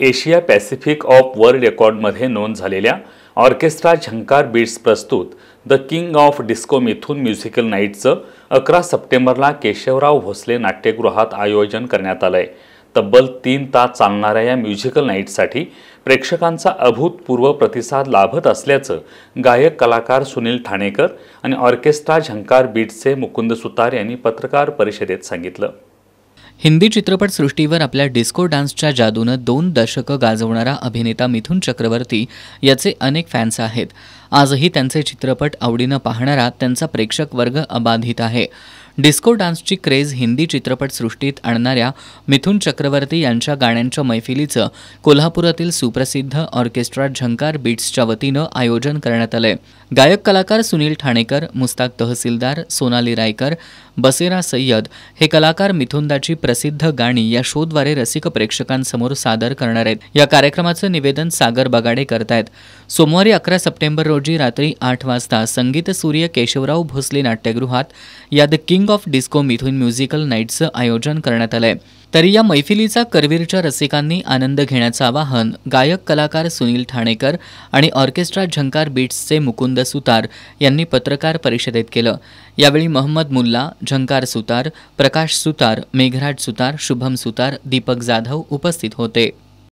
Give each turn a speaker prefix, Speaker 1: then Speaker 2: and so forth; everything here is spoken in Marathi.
Speaker 1: एशिया पॅसिफिक ऑफ वर्ल्ड रेकॉर्डमध्ये नोंद झालेल्या ऑर्केस्ट्रा झंकार बीट्स प्रस्तुत the king of disco Mithun musical नाईटचं अकरा सप्टेंबरला केशवराव भोसले नाट्यगृहात आयोजन करण्यात आलं आहे तब्बल तीन तास चालणाऱ्या या म्युझिकल नाईटसाठी प्रेक्षकांचा अभूतपूर्व प्रतिसाद लाभत असल्याचं गायक कलाकार सुनील ठाणेकर आणि ऑर्केस्ट्रा झंकार बीट्सचे मुकुंद सुतार यांनी पत्रकार परिषदेत सांगितलं
Speaker 2: हिंदी चित्रपटसृष्टीवर आपल्या डिस्को डान्सच्या जादूनं दोन दशकं गाजवणारा अभिनेता मिथुन चक्रवर्ती याचे अनेक फॅन्स आहेत आजही त्यांचे चित्रपट आवडीनं पाहणारा त्यांचा प्रेक्षक वर्ग अबाधित आहे डिस्को डान्सची क्रेज हिंदी चित्रपटसृष्टीत आणणाऱ्या मिथुन चक्रवर्ती यांच्या गाण्यांच्या मैफिलीचं कोल्हापुरातील सुप्रसिद्ध ऑर्केस्ट्रा झंकार बीट्सच्या वतीनं आयोजन करण्यात आलंय गायक कलाकार सुनील ठाणेकर मुस्ताक तहसीलदार सोनाली रायकर बसेरा सय्यद हे कलाकार मिथुनदाची प्रसिद्ध गाणी या शोद्वारे रसिक प्रेक्षकांसमोर सादर करणार आहेत या कार्यक्रमाचं निवेदन सागर बगाडे करतायत सोमवारी अकरा सप्टेंबर रोजी रोजी रात्री आठ वाजता संगीत सूर्य केशवराव भोसले नाट्यगृहात या the king of disco Mithun musical नाईटचं आयोजन करण्यात आलंय तरी या मैफिलीचा करवीरच्या रसिकांनी आनंद घेण्याचं आवाहन गायक कलाकार सुनील ठाणेकर आणि ऑर्केस्ट्रा झंकार बीट्सचे मुकुंद सुतार यांनी पत्रकार परिषदेत केलं यावेळी महम्मद मुल्ला झंकार सुतार प्रकाश सुतार मेघराज सुतार शुभम सुतार दीपक जाधव उपस्थित होते